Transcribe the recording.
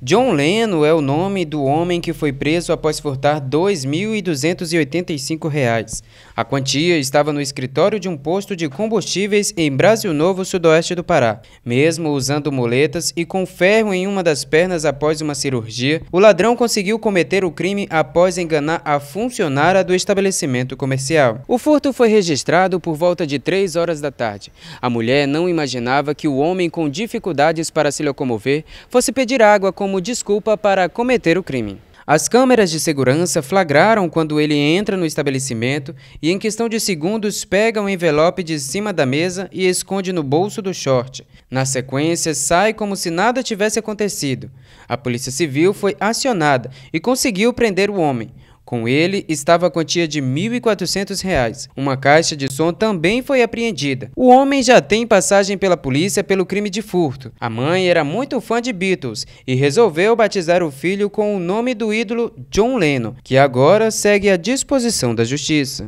John Leno é o nome do homem que foi preso após furtar R$ 2.285. A quantia estava no escritório de um posto de combustíveis em Brasil Novo, sudoeste do Pará. Mesmo usando muletas e com ferro em uma das pernas após uma cirurgia, o ladrão conseguiu cometer o crime após enganar a funcionária do estabelecimento comercial. O furto foi registrado por volta de 3 horas da tarde. A mulher não imaginava que o homem com dificuldades para se locomover fosse pedir água com como desculpa para cometer o crime. As câmeras de segurança flagraram quando ele entra no estabelecimento e, em questão de segundos, pega um envelope de cima da mesa e esconde no bolso do short. Na sequência, sai como se nada tivesse acontecido. A Polícia Civil foi acionada e conseguiu prender o homem. Com ele estava a quantia de R$ 1.400. Uma caixa de som também foi apreendida. O homem já tem passagem pela polícia pelo crime de furto. A mãe era muito fã de Beatles e resolveu batizar o filho com o nome do ídolo John Lennon, que agora segue à disposição da justiça.